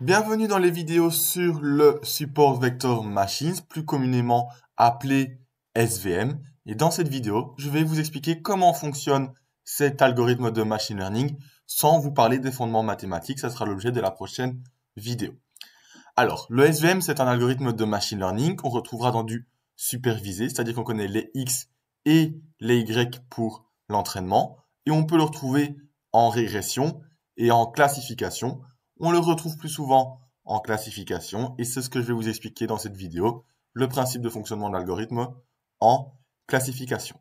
Bienvenue dans les vidéos sur le Support Vector Machines, plus communément appelé SVM. Et dans cette vidéo, je vais vous expliquer comment fonctionne cet algorithme de machine learning sans vous parler des fondements mathématiques. Ça sera l'objet de la prochaine vidéo. Alors, le SVM, c'est un algorithme de machine learning qu'on retrouvera dans du supervisé, c'est-à-dire qu'on connaît les X et les Y pour l'entraînement. Et on peut le retrouver en régression et en classification on le retrouve plus souvent en classification et c'est ce que je vais vous expliquer dans cette vidéo, le principe de fonctionnement de l'algorithme en classification.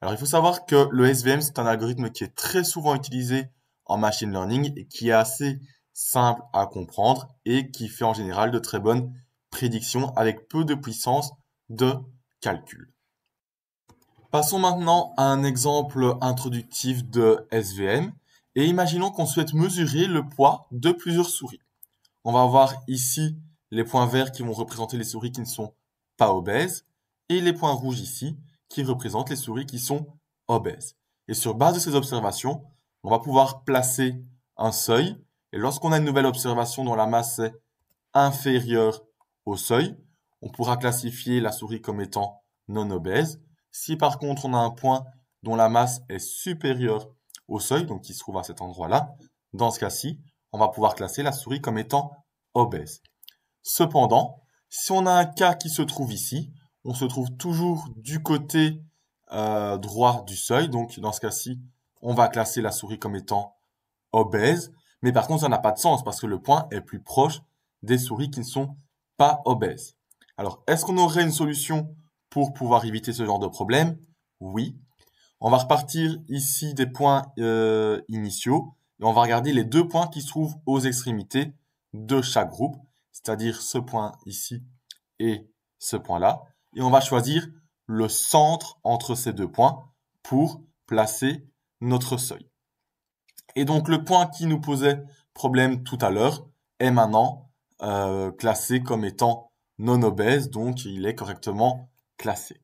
Alors il faut savoir que le SVM c'est un algorithme qui est très souvent utilisé en machine learning et qui est assez simple à comprendre et qui fait en général de très bonnes prédictions avec peu de puissance de calcul. Passons maintenant à un exemple introductif de SVM. Et imaginons qu'on souhaite mesurer le poids de plusieurs souris. On va avoir ici les points verts qui vont représenter les souris qui ne sont pas obèses, et les points rouges ici qui représentent les souris qui sont obèses. Et sur base de ces observations, on va pouvoir placer un seuil, et lorsqu'on a une nouvelle observation dont la masse est inférieure au seuil, on pourra classifier la souris comme étant non obèse. Si par contre on a un point dont la masse est supérieure au seuil, donc qui se trouve à cet endroit-là, dans ce cas-ci, on va pouvoir classer la souris comme étant obèse. Cependant, si on a un cas qui se trouve ici, on se trouve toujours du côté euh, droit du seuil. Donc, dans ce cas-ci, on va classer la souris comme étant obèse. Mais par contre, ça n'a pas de sens parce que le point est plus proche des souris qui ne sont pas obèses. Alors, est-ce qu'on aurait une solution pour pouvoir éviter ce genre de problème Oui, on va repartir ici des points euh, initiaux et on va regarder les deux points qui se trouvent aux extrémités de chaque groupe, c'est-à-dire ce point ici et ce point-là. Et on va choisir le centre entre ces deux points pour placer notre seuil. Et donc le point qui nous posait problème tout à l'heure est maintenant euh, classé comme étant non obèse, donc il est correctement classé.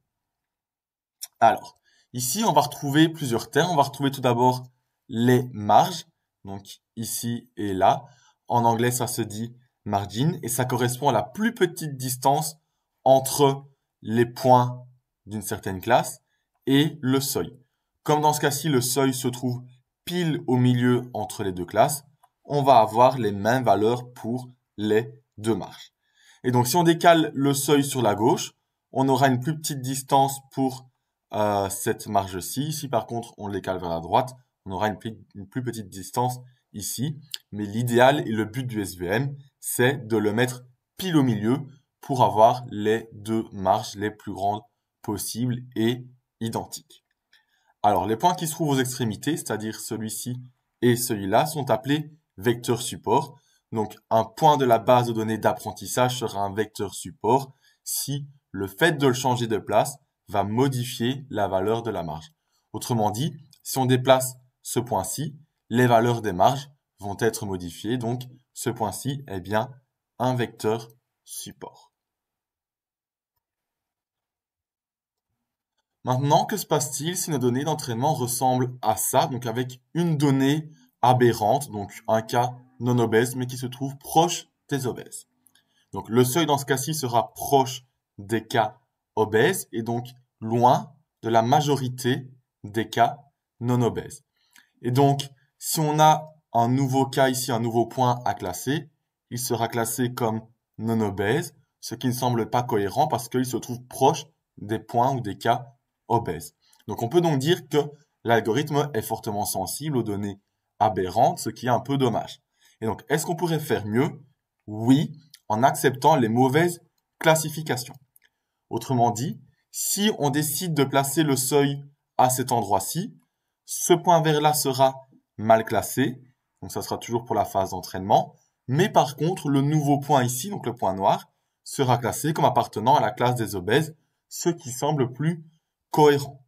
Alors, Ici, on va retrouver plusieurs termes. On va retrouver tout d'abord les marges, donc ici et là. En anglais, ça se dit margin et ça correspond à la plus petite distance entre les points d'une certaine classe et le seuil. Comme dans ce cas-ci, le seuil se trouve pile au milieu entre les deux classes, on va avoir les mêmes valeurs pour les deux marges. Et donc si on décale le seuil sur la gauche, on aura une plus petite distance pour cette marge-ci. Ici, par contre, on l'écale vers la droite. On aura une, plus petite distance ici. Mais l'idéal et le but du SVM, c'est de le mettre pile au milieu pour avoir les deux marges les plus grandes possibles et identiques. Alors, les points qui se trouvent aux extrémités, c'est-à-dire celui-ci et celui-là, sont appelés vecteurs support. Donc, un point de la base de données d'apprentissage sera un vecteur support si le fait de le changer de place va modifier la valeur de la marge. Autrement dit, si on déplace ce point-ci, les valeurs des marges vont être modifiées. Donc, ce point-ci est bien un vecteur support. Maintenant, que se passe-t-il si nos données d'entraînement ressemblent à ça, donc avec une donnée aberrante, donc un cas non obèse, mais qui se trouve proche des obèses. Donc le seuil dans ce cas-ci sera proche des cas obèse et donc loin de la majorité des cas non obèses. Et donc, si on a un nouveau cas ici, un nouveau point à classer, il sera classé comme non obèse, ce qui ne semble pas cohérent parce qu'il se trouve proche des points ou des cas obèses. Donc on peut donc dire que l'algorithme est fortement sensible aux données aberrantes, ce qui est un peu dommage. Et donc, est-ce qu'on pourrait faire mieux Oui, en acceptant les mauvaises classifications. Autrement dit, si on décide de placer le seuil à cet endroit-ci, ce point vert-là sera mal classé, donc ça sera toujours pour la phase d'entraînement, mais par contre, le nouveau point ici, donc le point noir, sera classé comme appartenant à la classe des obèses, ce qui semble plus cohérent.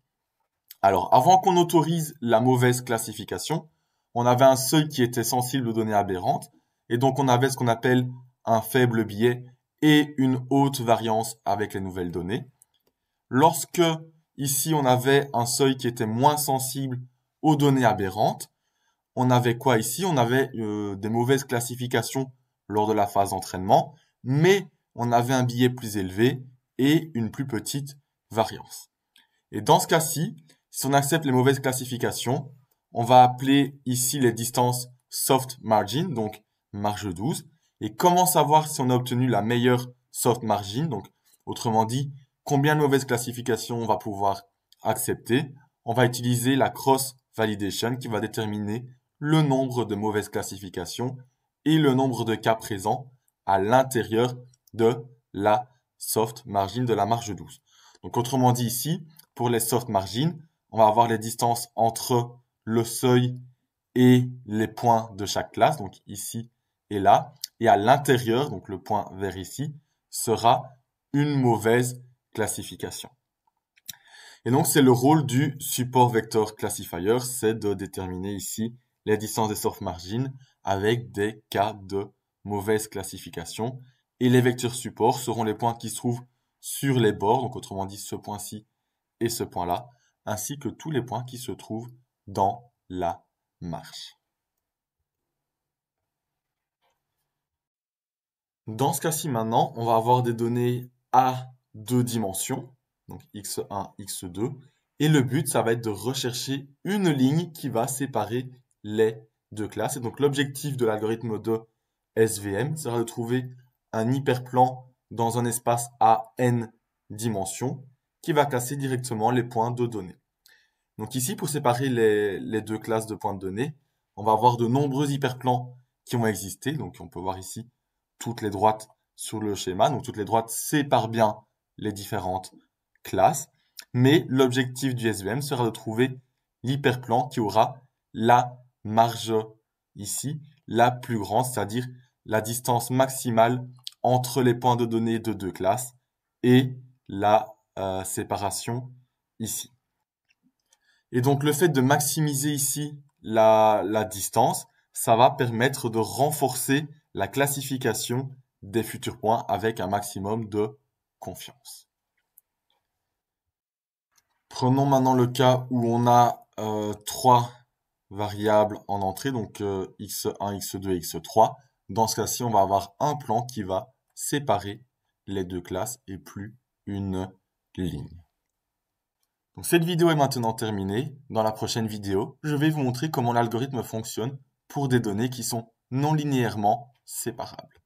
Alors, avant qu'on autorise la mauvaise classification, on avait un seuil qui était sensible aux données aberrantes, et donc on avait ce qu'on appelle un faible biais et une haute variance avec les nouvelles données. Lorsque ici on avait un seuil qui était moins sensible aux données aberrantes, on avait quoi ici On avait euh, des mauvaises classifications lors de la phase d'entraînement, mais on avait un billet plus élevé et une plus petite variance. Et dans ce cas-ci, si on accepte les mauvaises classifications, on va appeler ici les distances soft margin, donc marge 12, et comment savoir si on a obtenu la meilleure soft margin Donc, autrement dit, combien de mauvaises classifications on va pouvoir accepter On va utiliser la cross validation qui va déterminer le nombre de mauvaises classifications et le nombre de cas présents à l'intérieur de la soft margin de la marge douce. Donc autrement dit ici, pour les soft margins, on va avoir les distances entre le seuil et les points de chaque classe, donc ici et là. Et à l'intérieur, donc le point vert ici, sera une mauvaise classification. Et donc c'est le rôle du support vector classifier, c'est de déterminer ici les distances des soft margins avec des cas de mauvaise classification. Et les vecteurs support seront les points qui se trouvent sur les bords, donc autrement dit ce point-ci et ce point-là, ainsi que tous les points qui se trouvent dans la marche. Dans ce cas-ci, maintenant, on va avoir des données à deux dimensions, donc x1, x2, et le but, ça va être de rechercher une ligne qui va séparer les deux classes. Et donc l'objectif de l'algorithme de SVM sera de trouver un hyperplan dans un espace à n dimensions qui va classer directement les points de données. Donc ici, pour séparer les, les, deux classes de points de données, on va avoir de nombreux hyperplans qui ont existé, Donc on peut voir ici toutes les droites sur le schéma. Donc toutes les droites séparent bien les différentes classes. Mais l'objectif du SVM sera de trouver l'hyperplan qui aura la marge ici, la plus grande, c'est-à-dire la distance maximale entre les points de données de deux classes et la euh, séparation ici. Et donc le fait de maximiser ici la, distance, ça va permettre de renforcer la classification des futurs points avec un maximum de confiance. Prenons maintenant le cas où on a euh, trois variables en entrée, donc x1, x2, x3. Dans ce cas-ci, on va avoir un plan qui va séparer les deux classes et plus une ligne. cette vidéo est maintenant terminée. Dans la prochaine vidéo, je vais vous montrer comment l'algorithme fonctionne pour des données qui sont non linéairement séparable.